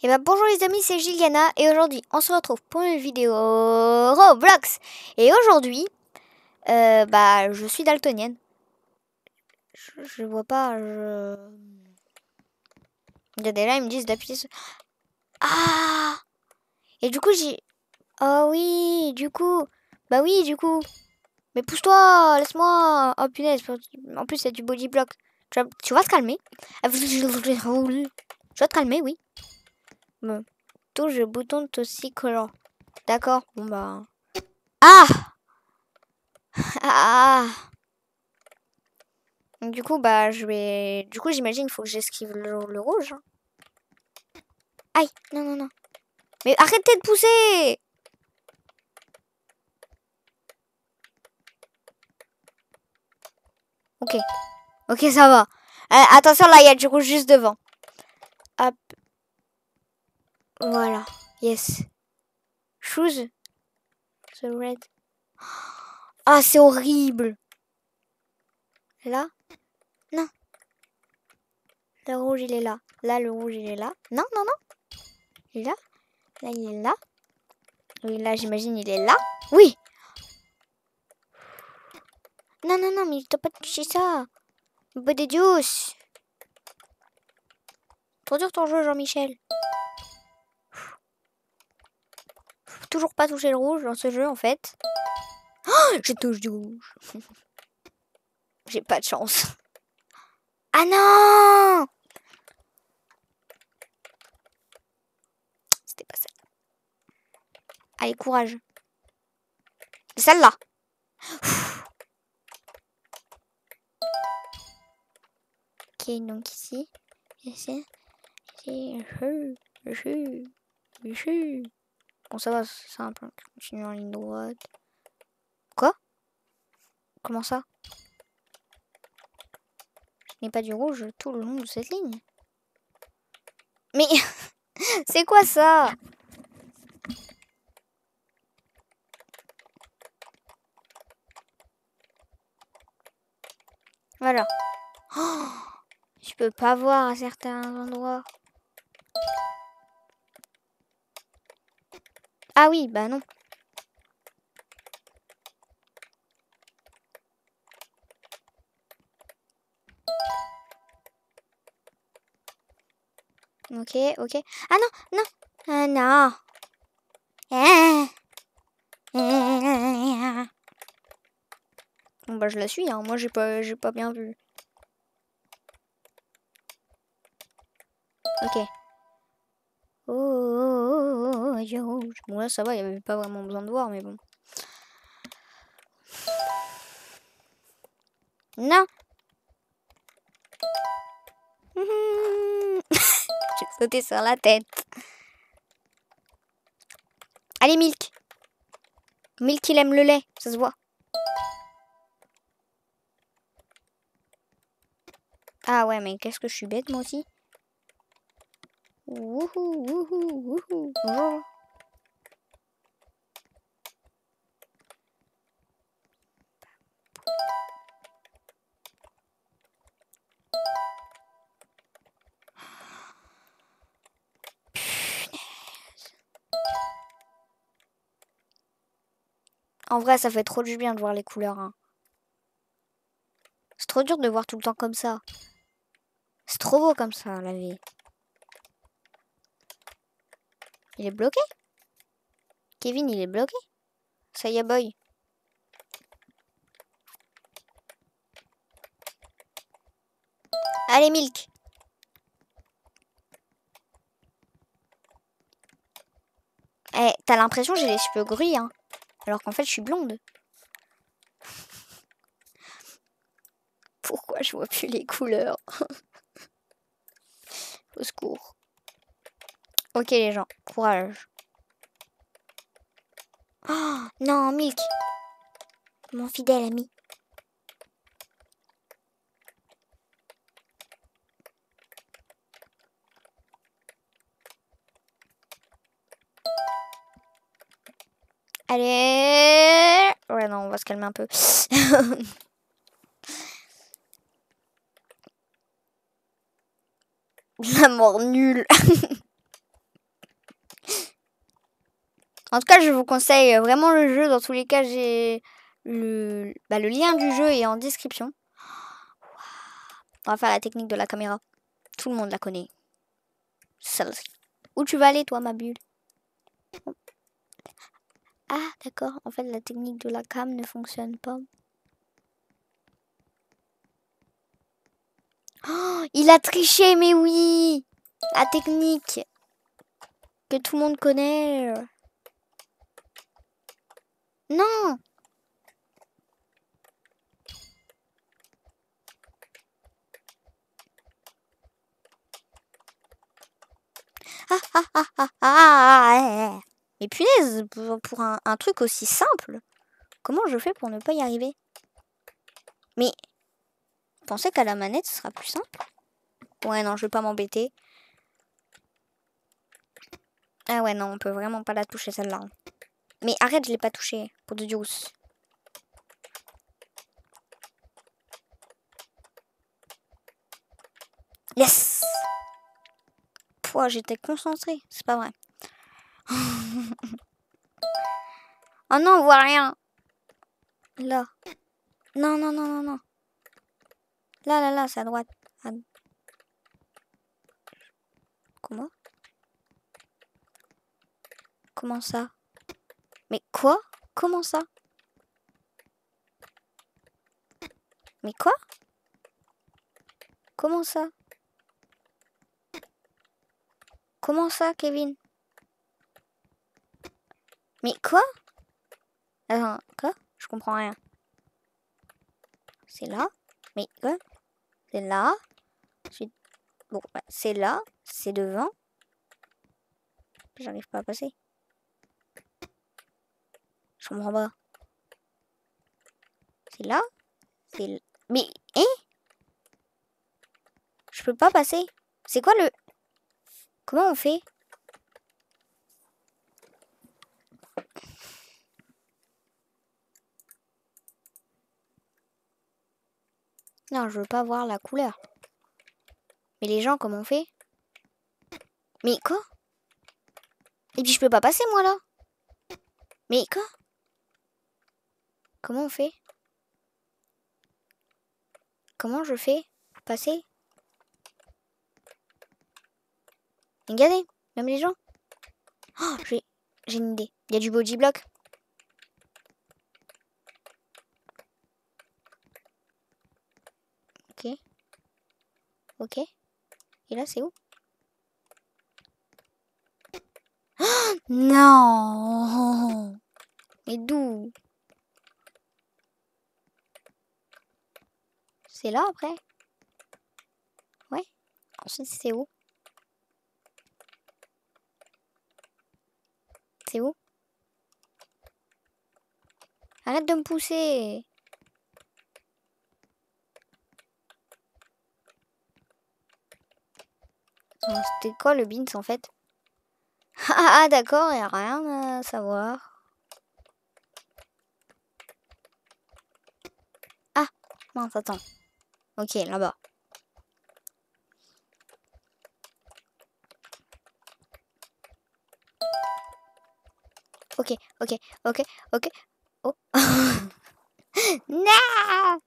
Et eh bien bonjour les amis, c'est Juliana et aujourd'hui on se retrouve pour une vidéo Roblox. Et aujourd'hui, euh, bah je suis daltonienne. Je, vois pas, je... Il y des là, ils me disent d'appuyer sur... Ah Et du coup j'ai... Oh oui, du coup... Bah oui, du coup... Mais pousse-toi, laisse-moi... Oh punaise, en plus c'est du body block. Tu vas, tu vas te calmer. Tu ah, vas te calmer, oui me touche le bouton de collant D'accord, bon bah. Ah Ah, ah, ah. du coup, bah, je vais. Du coup, j'imagine qu'il faut que j'esquive le, rouge. Hein. Aïe Non, non, non. Mais arrêtez de pousser Ok. Ok, ça va. Euh, attention, là, il y a du rouge juste devant. Hop, voilà. Yes. Choose the red. Ah, c'est horrible. Là Non. Le rouge, il est là. Là, le rouge, il est là. Non, non, non. Il est là. Là, il est là. Oui, là, j'imagine, il est là. Oui. Non, non, non, mais il doit pas toucher ça. Bon, des Trop dur ton jeu, Jean-Michel toujours pas touché le rouge dans ce jeu en fait. Oh, je touche du rouge. J'ai pas de chance. Ah non C'était pas ça. Allez, courage. C'est celle-là. Ok, donc ici. Ici. Ici. Ici. Ici. Bon, ça va, c'est simple. Hein. continue en ligne droite. Quoi Comment ça Je n'ai pas du rouge tout le long de cette ligne. Mais c'est quoi ça Voilà. je peux pas voir à certains endroits. Ah oui, bah non. Ok, ok. Ah non, non. Ah non. Eh. Bon bah je la suis, hein. moi j'ai pas, j'ai pas bien vu. Bon, là, ça va, il n'y avait pas vraiment besoin de voir, mais bon. Non J'ai sauté sur la tête. Allez, Milk Milk, il aime le lait, ça se voit. Ah ouais, mais qu'est-ce que je suis bête, moi aussi Wouhou, wouhou, wouhou. en vrai, ça fait trop du bien de voir les couleurs. Hein. C'est trop dur de voir tout le temps comme ça. C'est trop beau comme ça, la vie. Il est bloqué Kevin, il est bloqué Ça y est, boy. Allez, Milk Eh, t'as l'impression que j'ai les cheveux gris, hein alors qu'en fait je suis blonde. Pourquoi je vois plus les couleurs Au secours. Ok les gens, courage. Oh non, Milk. Mon fidèle ami. Allez Ouais, non, on va se calmer un peu. La mort nulle. en tout cas, je vous conseille vraiment le jeu. Dans tous les cas, j'ai le, bah, lien du jeu est en description. On va faire la technique de la caméra. Tout le monde la connaît. Où tu vas aller, toi, ma bulle ah, d'accord, en fait, la technique de la cam ne fonctionne pas. Oh, il a triché, mais oui La technique que tout le monde connaît. Non ah, ah, ah, ah, ah. ah, ah, ah. Mais punaise, pour un, truc aussi simple, comment je fais pour ne pas y arriver Mais pensez qu'à la manette, ce sera plus simple. Ouais, non, je vais pas m'embêter. Ah ouais, non, on peut vraiment pas la toucher, celle-là. Mais arrête, je l'ai pas touchée, pour de Dieu. Yes Pouah, j'étais concentrée, c'est pas vrai. oh non, on voit rien. Là. Non, non, non, non, non. Là, là, là, c'est à droite. Comment Comment ça Mais quoi Comment ça Mais quoi Comment ça Comment ça, Kevin mais quoi Attends, quoi Je comprends rien. C'est là Mais quoi C'est là Bon, bah, c'est là, c'est devant. J'arrive pas à passer. Je comprends pas. C'est là C'est Mais, hein Je peux pas passer. C'est quoi le... Comment on fait je veux pas voir la couleur. Mais les gens, comment on fait Mais quoi Et puis je peux pas passer, moi, là Mais quoi Comment on fait Comment je fais passer Regardez, même les gens. Oh, j'ai une idée. Il y a du body block. ok. Et là, c'est où oh, Non Mais d'où C'est là après Ouais. Ensuite, c'est où C'est où Arrête de me pousser C'était quoi le beans en fait ah, ah, ah d'accord, il a rien à savoir. Ah, mince, attends. Ok, là-bas. Ok, ok, ok, ok. Oh. non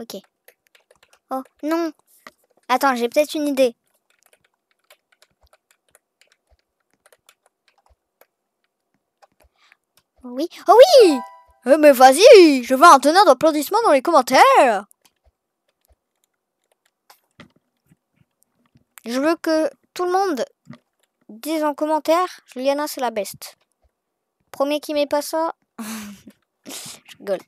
Ok. Oh, non Attends, j'ai peut-être une idée. Oui. Oh oui eh, Mais vas-y Je veux un tonnerre d'applaudissements dans les commentaires Je veux que tout le monde dise en commentaire Juliana, c'est la best. Premier qui met pas ça. Je rigole.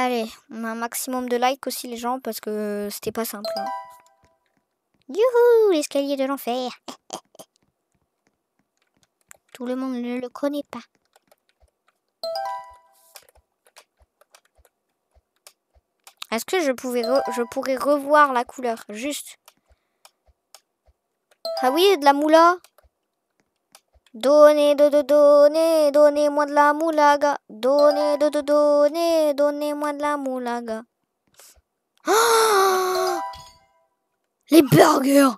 Allez, on a un maximum de likes aussi les gens parce que c'était pas simple. Hein. Youhou, l'escalier de l'enfer. Tout le monde ne le connaît pas. Est-ce que je, pouvais je pourrais revoir la couleur Juste. Ah oui, de la moula Donnez, do, do, donnez, donnez-moi de la moulaga. Donnez, do, do, donnez, donnez-moi de la moulaga. Les burgers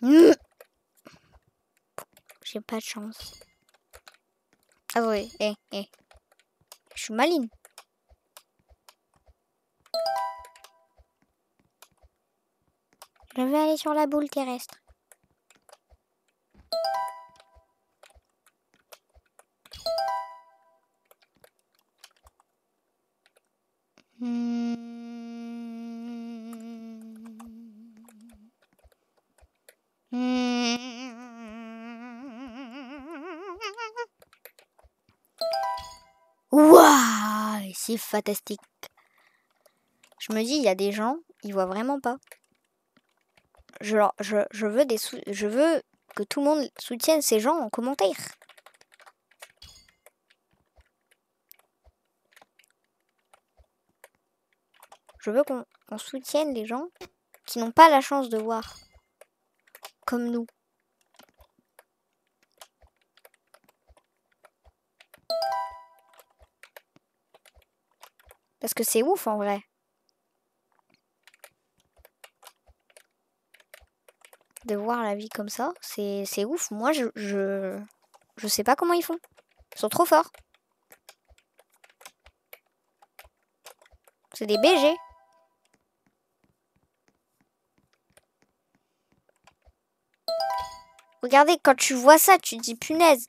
mm. J'ai pas de chance. Ah oui, eh, eh. Je suis maline. Je vais aller sur la boule terrestre. C'est fantastique. Je me dis, il y a des gens, ils voient vraiment pas. Je, je, veux des je veux que tout le monde soutienne ces gens en commentaire. Je veux qu'on soutienne les gens qui n'ont pas la chance de voir. Comme nous. Parce que c'est ouf en vrai. De voir la vie comme ça, c'est ouf. Moi, je, je, sais pas comment ils font. Ils sont trop forts. C'est des BG. Regardez, quand tu vois ça, tu te dis punaise.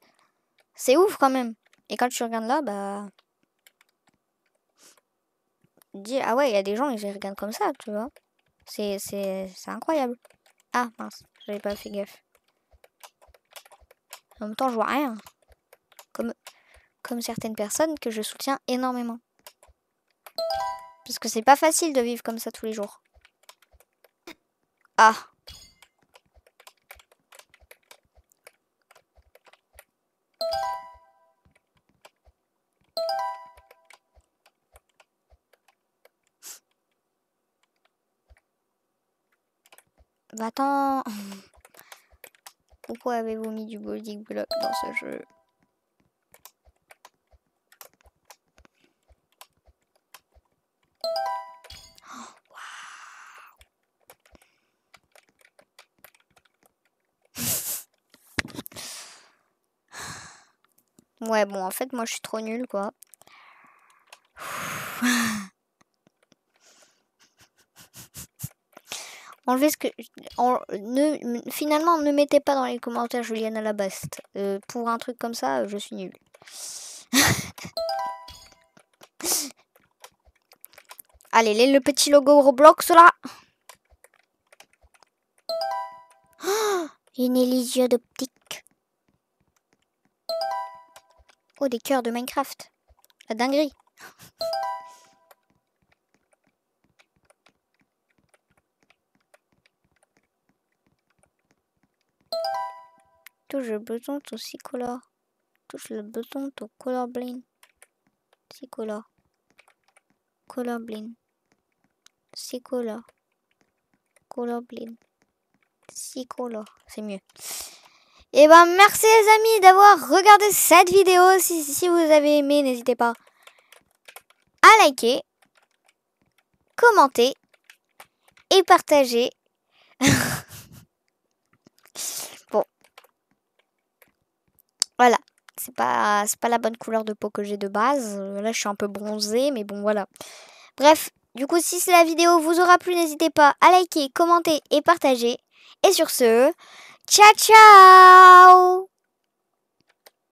C'est ouf quand même. Et quand tu regardes là, bah ah ouais, il y a des gens, ils regardent comme ça, tu vois. C'est incroyable. Ah mince, j'avais pas fait gaffe. En même temps, je vois rien. Comme, comme certaines personnes que je soutiens énormément. Parce que c'est pas facile de vivre comme ça tous les jours. Ah va Pourquoi avez-vous mis du building block dans ce jeu Ouais, bon, en fait, moi, je suis trop nul, quoi. enlevez ce que. finalement, ne mettez pas dans les commentaires Juliana la euh, pour un truc comme ça, euh, je suis nul. Allez, le petit logo Roblox là. une élysée d'optique. Oh, des cœurs de Minecraft. La dinguerie. Touche le bouton ton couleurs. Touche le bouton ton colorblind. couleurs. Colorblind. sicola Six couleurs. C'est mieux. Et eh ben merci les amis d'avoir regardé cette vidéo. Si, si vous avez aimé, n'hésitez pas à liker, commenter et partager. Voilà, c'est pas, pas la bonne couleur de peau que j'ai de base. Euh, là, je suis un peu bronzée, mais bon, voilà. Bref, du coup, si la vidéo vous aura plu, n'hésitez pas à liker, commenter et partager. Et sur ce, ciao ciao